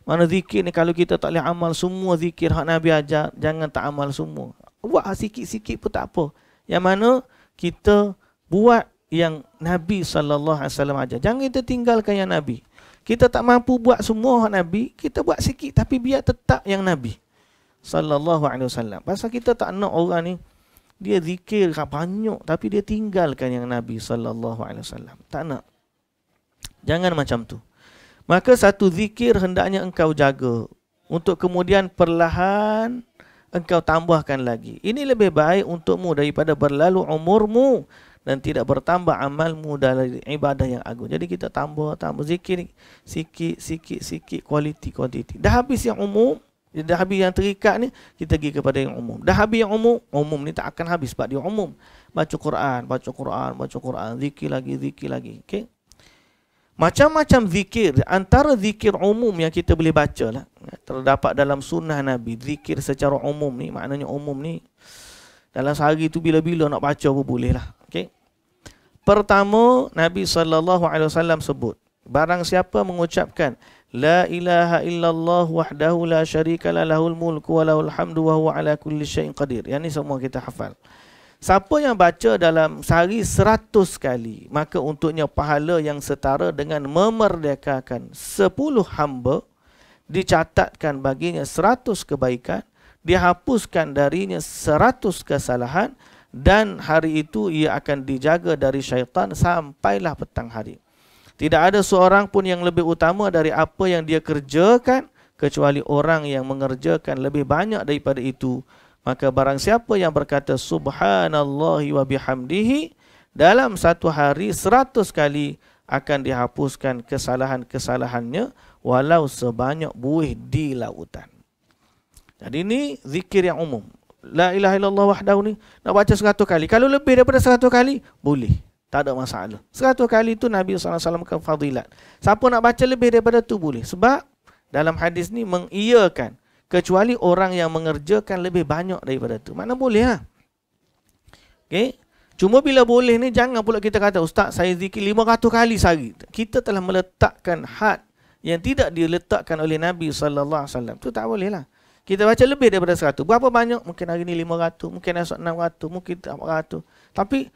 mana zikir ni kalau kita tak boleh amal semua zikir hak Nabi ajar jangan tak amal semua buat sikit-sikit pun tak apa yang mana kita buat yang Nabi sallallahu alaihi wasallam ajar jangan kita tinggalkan yang Nabi kita tak mampu buat semua hak Nabi kita buat sikit tapi biar tetap yang Nabi sallallahu alaihi wasallam pasal kita tak nak orang ni dia zikir banyak tapi dia tinggalkan yang Nabi sallallahu alaihi wasallam. Tak nak. Jangan macam tu. Maka satu zikir hendaknya engkau jaga untuk kemudian perlahan engkau tambahkan lagi. Ini lebih baik untukmu daripada berlalu umurmu dan tidak bertambah amalmu dalam ibadah yang agung. Jadi kita tambah, tambah zikir sikit, sikit, sikit, kualiti, kualiti Dah habis yang umum, Dah habis yang terikat ni, kita pergi kepada yang umum. Dah habis yang umum, umum ni tak akan habis sebab dia umum. Baca Quran, baca Quran, baca Quran, zikir lagi, zikir lagi. Okay? Macam-macam zikir, antara zikir umum yang kita boleh baca lah. Terdapat dalam sunnah Nabi, zikir secara umum ni, maknanya umum ni. Dalam sehari tu bila-bila nak baca pun boleh lah. Okay? Pertama, Nabi SAW sebut, barang siapa mengucapkan لا إله إلا الله وحده لا شريك له له الملك وله الحمد وهو على كل شيء قدير يعني semua kita hafal Siapa yang baca dalam sehari seratus kali, maka untuknya pahala yang setara dengan memerdekakan sepuluh hamba, dicatatkan baginya seratus kebaikan, dihapuskan darinya seratus kesalahan, dan hari itu ia akan dijaga dari syaitan sampailah petang hari. Tidak ada seorang pun yang lebih utama dari apa yang dia kerjakan kecuali orang yang mengerjakan lebih banyak daripada itu. Maka barang siapa yang berkata subhanallah wa bihamdihi dalam satu hari seratus kali akan dihapuskan kesalahan-kesalahannya walau sebanyak buih di lautan. Jadi ini zikir yang umum. La ilaha illallah wahdahu ni nak baca seratus kali. Kalau lebih daripada seratus kali boleh. Tak ada masalah. Seratus kali itu Nabi SAW akan fadilat. Siapa nak baca lebih daripada itu boleh. Sebab dalam hadis ni mengiyakan. Kecuali orang yang mengerjakan lebih banyak daripada itu. Mana boleh lah. Okay? Cuma bila boleh ni jangan pula kita kata Ustaz saya zikir 500 kali sehari. Kita telah meletakkan had yang tidak diletakkan oleh Nabi SAW. Tu tak boleh lah. Kita baca lebih daripada 100. Berapa banyak? Mungkin hari ni 500, mungkin esok enam 600, mungkin 400. Tapi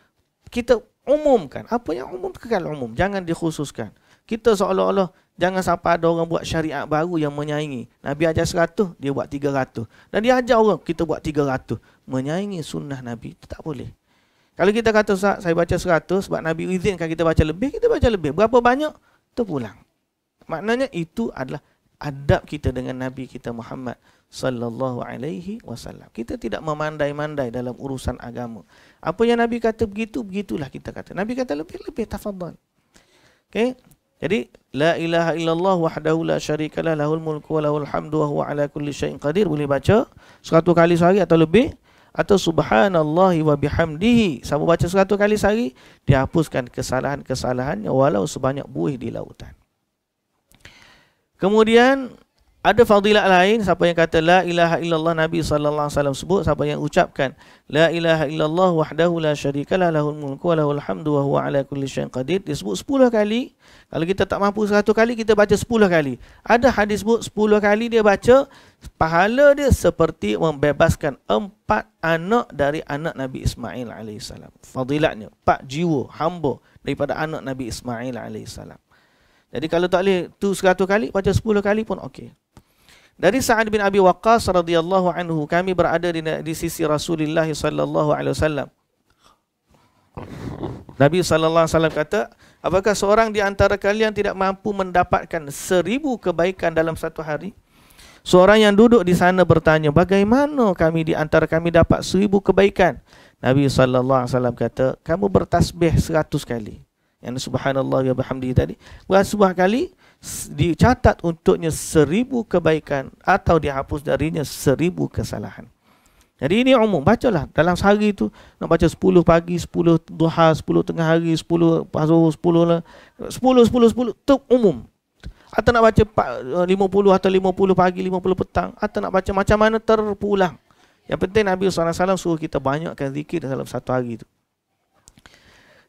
kita umumkan apa yang umum kekal umum jangan dikhususkan kita seolah-olah jangan sampai ada orang buat syariat baru yang menyaingi nabi ajar 100 dia buat 300 dan dia ajar orang kita buat 300 menyaingi sunnah nabi itu tak boleh kalau kita kata Ustaz, saya baca 100 sebab nabi izinkan kita baca lebih kita baca lebih berapa banyak tu pulang maknanya itu adalah adab kita dengan nabi kita Muhammad sallallahu alaihi wasallam. Kita tidak memandai-mandai dalam urusan agama. Apa yang Nabi kata begitu, begitulah kita kata. Nabi kata lebih-lebih tafadhal. Okey. Jadi la ilaha illallah wahdahu la syarika lah lahul mulku wa lahul hamdu wa huwa ala kulli syai'in qadir. Boleh baca satu kali sehari atau lebih atau Subhanallahi wa bihamdihi. Siapa baca satu kali sehari dihapuskan kesalahan-kesalahannya walau sebanyak buih di lautan. Kemudian ada fadilat lain siapa yang kata la ilaha illallah Nabi sallallahu alaihi wasallam sebut siapa yang ucapkan la ilaha illallah wahdahu la syarika la lahul mulku wa lahul hamdu wa huwa ala kulli syai'in qadir disebut 10 kali kalau kita tak mampu 100 kali kita baca 10 kali ada hadis sebut 10 kali dia baca pahala dia seperti membebaskan empat anak dari anak Nabi Ismail alaihi salam fadilatnya empat jiwa hamba daripada anak Nabi Ismail alaihi salam jadi kalau tak boleh tu 100 kali baca 10 kali pun okey dari Sa'ad bin Abi Waqqas radhiyallahu anhu kami berada di, di sisi Rasulullah sallallahu alaihi wasallam. Nabi sallallahu alaihi wasallam kata, apakah seorang di antara kalian tidak mampu mendapatkan seribu kebaikan dalam satu hari? Seorang yang duduk di sana bertanya, bagaimana kami di antara kami dapat seribu kebaikan? Nabi sallallahu alaihi wasallam kata, kamu bertasbih seratus kali. Yang subhanallah ya bihamdihi tadi. Berasbah kali, dicatat untuknya seribu kebaikan atau dihapus darinya seribu kesalahan. Jadi ini umum, bacalah dalam sehari itu nak baca 10 pagi, 10 duha, 10 tengah hari, 10 pasuh, 10 lah. 10, 10, 10, tu umum. Atau nak baca 50 eh, atau 50 pagi, 50 petang. Atau nak baca macam mana terpulang. Yang penting Nabi SAW suruh kita banyakkan zikir dalam satu hari itu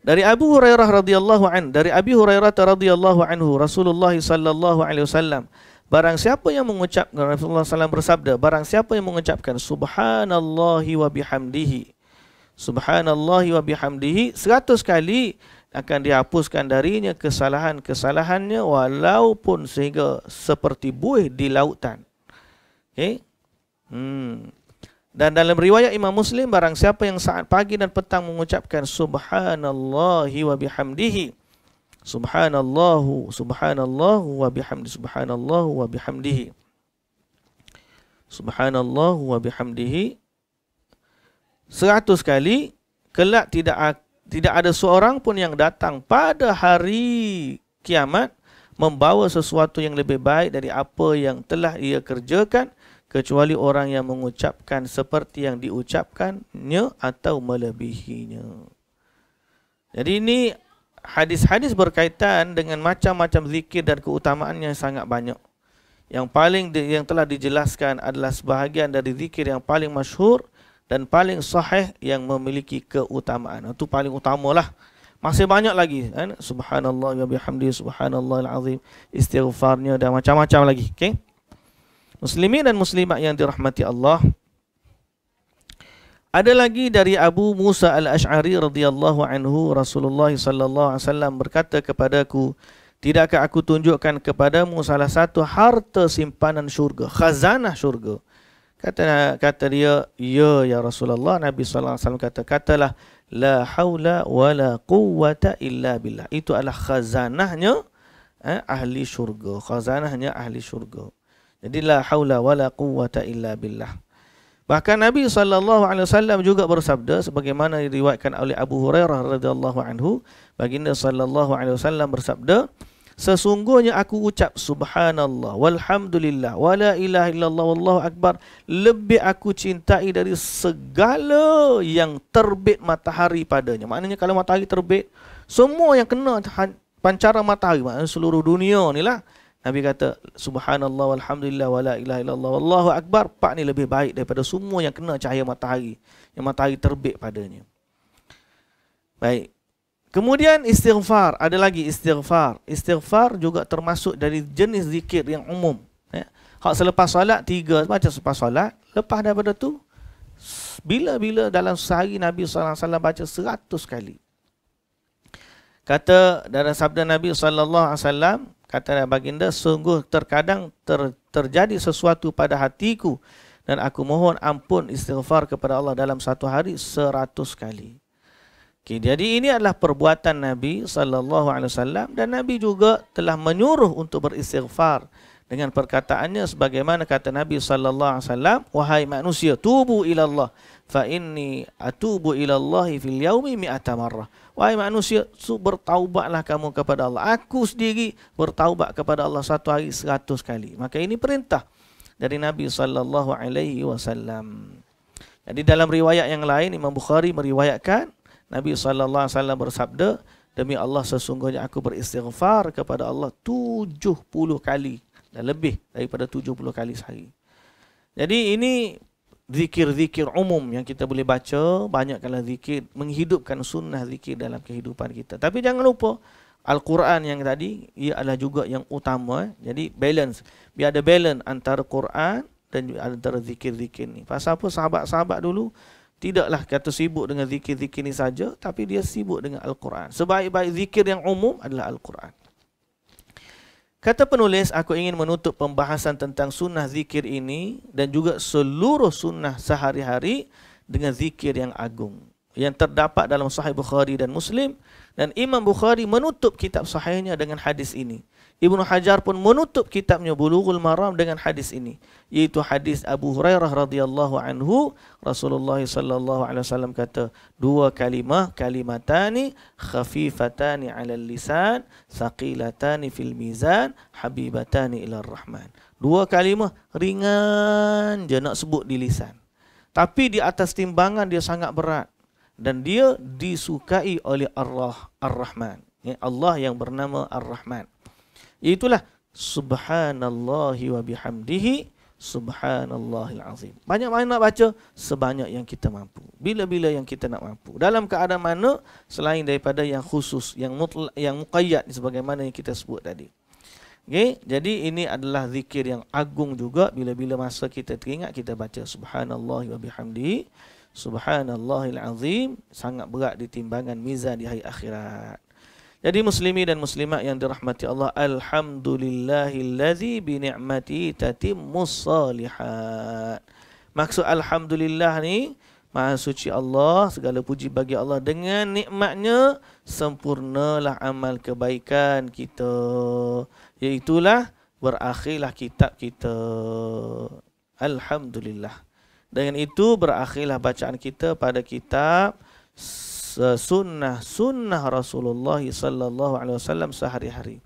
dari Abu Hurairah radhiyallahu an dari Abi Hurairah radhiyallahu anhu Rasulullah sallallahu alaihi wasallam barang siapa yang mengucapkan Rasulullah sallallahu bersabda barang siapa yang mengucapkan subhanallahi wa bihamdihi subhanallahi wa bihamdihi 100 kali akan dihapuskan darinya kesalahan-kesalahannya walaupun sehingga seperti buih di lautan okey hmm dan dalam riwayat Imam Muslim, barang siapa yang saat pagi dan petang mengucapkan Subhanallah wa bihamdihi. Subhanallahu, subhanallahu wa bihamdihi, subhanallahu wa bihamdihi. Subhanallahu wa bihamdihi. Seratus kali, kelak tidak tidak ada seorang pun yang datang pada hari kiamat membawa sesuatu yang lebih baik dari apa yang telah ia kerjakan kecuali orang yang mengucapkan seperti yang diucapkannya atau melebihinya. Jadi ini hadis-hadis berkaitan dengan macam-macam zikir dan keutamaannya sangat banyak. Yang paling di, yang telah dijelaskan adalah sebahagian dari zikir yang paling masyhur dan paling sahih yang memiliki keutamaan. Itu paling utamalah. Masih banyak lagi kan? Subhanallah wa bihamdi subhanallahil azim. Istighfarnya dan macam-macam lagi, okey? Muslimin dan muslimat yang dirahmati Allah. Ada lagi dari Abu Musa Al-Ash'ari radhiyallahu anhu Rasulullah sallallahu alaihi wasallam berkata kepadaku, "Tidakkah aku tunjukkan kepadamu salah satu harta simpanan syurga, khazanah syurga?" Kata kata dia, "Ya ya Rasulullah, Nabi sallallahu alaihi wasallam kata, katalah, la haula wala quwwata illa billah." Itu adalah khazanahnya eh, ahli syurga, khazanahnya ahli syurga. Jadi la haula wala quwata illa billah. Bahkan Nabi saw juga bersabda sebagaimana diriwayatkan oleh Abu Hurairah radhiyallahu anhu, baginda saw bersabda, sesungguhnya aku ucap subhanallah walhamdulillah wala ilaha illallah wallahu akbar lebih aku cintai dari segala yang terbit matahari padanya. Maknanya kalau matahari terbit, semua yang kena pancaran matahari, maknanya seluruh dunia ni lah, Nabi kata subhanallah walhamdulillah wala ilaha illallah wallahu akbar pak ni lebih baik daripada semua yang kena cahaya matahari yang matahari terbit padanya. Baik. Kemudian istighfar, ada lagi istighfar. Istighfar juga termasuk dari jenis zikir yang umum. Ya. Hak selepas solat tiga macam selepas solat, lepas daripada tu bila-bila dalam sehari Nabi saw baca seratus kali. Kata dalam sabda Nabi saw kata baginda sungguh terkadang ter, terjadi sesuatu pada hatiku dan aku mohon ampun istighfar kepada Allah dalam satu hari seratus kali. Okay, jadi ini adalah perbuatan Nabi saw dan Nabi juga telah menyuruh untuk beristighfar dengan perkataannya sebagaimana kata Nabi saw wahai manusia tubuh ilallah fa inni atubu ila Allahi fil yaumi mi'ata marrah. Wahai manusia, su bertaubatlah kamu kepada Allah. Aku sendiri bertaubat kepada Allah satu hari seratus kali. Maka ini perintah dari Nabi sallallahu alaihi wasallam. Jadi dalam riwayat yang lain Imam Bukhari meriwayatkan Nabi sallallahu alaihi wasallam bersabda, demi Allah sesungguhnya aku beristighfar kepada Allah 70 kali dan lebih daripada 70 kali sehari. Jadi ini zikir-zikir umum yang kita boleh baca, banyakkanlah zikir, menghidupkan sunnah zikir dalam kehidupan kita. Tapi jangan lupa, Al-Quran yang tadi, ia adalah juga yang utama. Eh. Jadi balance. Biar ada balance antara Quran dan antara zikir-zikir ni. Pasal apa sahabat-sahabat dulu, tidaklah kata sibuk dengan zikir-zikir ni saja, tapi dia sibuk dengan Al-Quran. Sebaik-baik zikir yang umum adalah Al-Quran. Kata penulis, aku ingin menutup pembahasan tentang sunnah zikir ini dan juga seluruh sunnah sehari-hari dengan zikir yang agung yang terdapat dalam sahih Bukhari dan Muslim dan Imam Bukhari menutup kitab sahihnya dengan hadis ini. Ibnu Hajar pun menutup kitabnya Bulughul Maram dengan hadis ini yaitu hadis Abu Hurairah radhiyallahu anhu Rasulullah sallallahu alaihi wasallam kata dua kalimah kalimatani khafifatani alal lisan saqilatani fil mizan habibatani ila rahman dua kalimah ringan je nak sebut di lisan tapi di atas timbangan dia sangat berat dan dia disukai oleh Allah Ar-Rahman ya, Allah yang bernama Ar-Rahman Itulah subhanallahi wa bihamdihi subhanallahil azim. Banyak mana nak baca sebanyak yang kita mampu. Bila-bila yang kita nak mampu. Dalam keadaan mana selain daripada yang khusus, yang mutlak, yang muqayyad sebagaimana yang kita sebut tadi. Okay? Jadi ini adalah zikir yang agung juga bila-bila masa kita teringat kita baca Subhanallah wa bihamdihi subhanallahil azim sangat berat di timbangan mizan di hari akhirat. Jadi muslimi dan muslimat yang dirahmati Allah Alhamdulillahillazi bini'mati tatimmus salihat Maksud Alhamdulillah ni Maha suci Allah, segala puji bagi Allah Dengan nikmatnya, sempurnalah amal kebaikan kita Iaitulah berakhirlah kitab kita Alhamdulillah Dengan itu berakhirlah bacaan kita pada kitab Uh, sunnah sunnah Rasulullah sallallahu alaihi wasallam sehari-hari.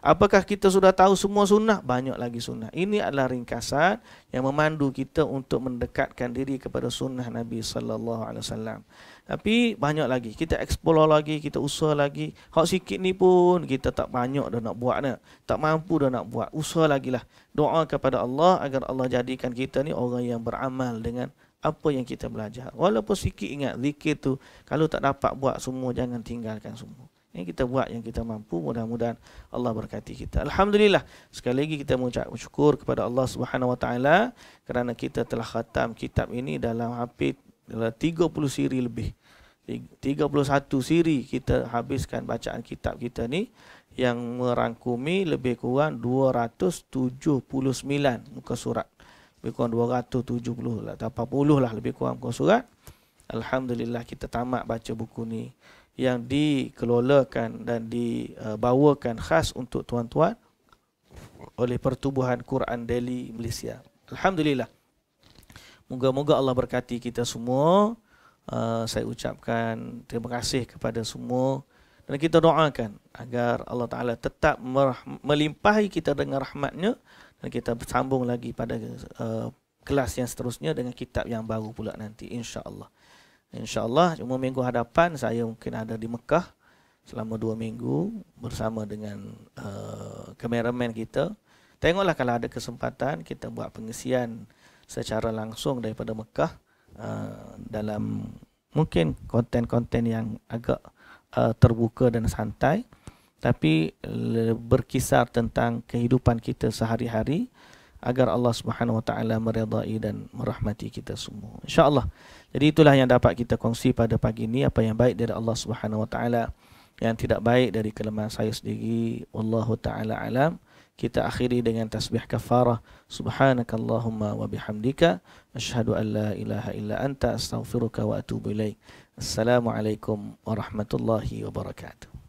Apakah kita sudah tahu semua sunnah? Banyak lagi sunnah. Ini adalah ringkasan yang memandu kita untuk mendekatkan diri kepada sunnah Nabi sallallahu alaihi wasallam. Tapi banyak lagi. Kita explore lagi, kita usah lagi. Hak sikit ni pun kita tak banyak dah nak buat dah. Tak mampu dah nak buat. usah lagi lah. Doa kepada Allah agar Allah jadikan kita ni orang yang beramal dengan apa yang kita belajar. Walaupun sikit ingat zikir tu kalau tak dapat buat semua jangan tinggalkan semua. Yang kita buat yang kita mampu mudah-mudahan Allah berkati kita. Alhamdulillah. Sekali lagi kita mengucapkan syukur kepada Allah Subhanahu Wa Taala kerana kita telah khatam kitab ini dalam hampir dalam 30 siri lebih. 31 siri kita habiskan bacaan kitab kita ni yang merangkumi lebih kurang 279 muka surat lebih kurang 270 lah atau 40 lah lebih kurang muka surat. Alhamdulillah kita tamat baca buku ni yang dikelolakan dan dibawakan khas untuk tuan-tuan oleh pertubuhan Quran Delhi Malaysia. Alhamdulillah. Moga-moga Allah berkati kita semua. Ah, saya ucapkan terima kasih kepada semua dan kita doakan agar Allah Taala tetap melimpahi kita dengan rahmatnya dan kita bersambung lagi pada uh, kelas yang seterusnya dengan kitab yang baru pula nanti insya Allah. Insya Allah, cuma minggu hadapan saya mungkin ada di Mekah selama dua minggu bersama dengan uh, kameraman kita. Tengoklah kalau ada kesempatan kita buat pengisian secara langsung daripada Mekah uh, dalam mungkin konten-konten yang agak uh, terbuka dan santai tapi berkisar tentang kehidupan kita sehari-hari agar Allah Subhanahu wa taala meridai dan merahmati kita semua Insya Allah. jadi itulah yang dapat kita kongsi pada pagi ini apa yang baik dari Allah Subhanahu wa taala yang tidak baik dari kelemahan saya sendiri wallahu taala alam kita akhiri dengan tasbih kafarah subhanakallahumma wa bihamdika asyhadu an la ilaha illa anta astaghfiruka wa atubu ilaik assalamualaikum warahmatullahi wabarakatuh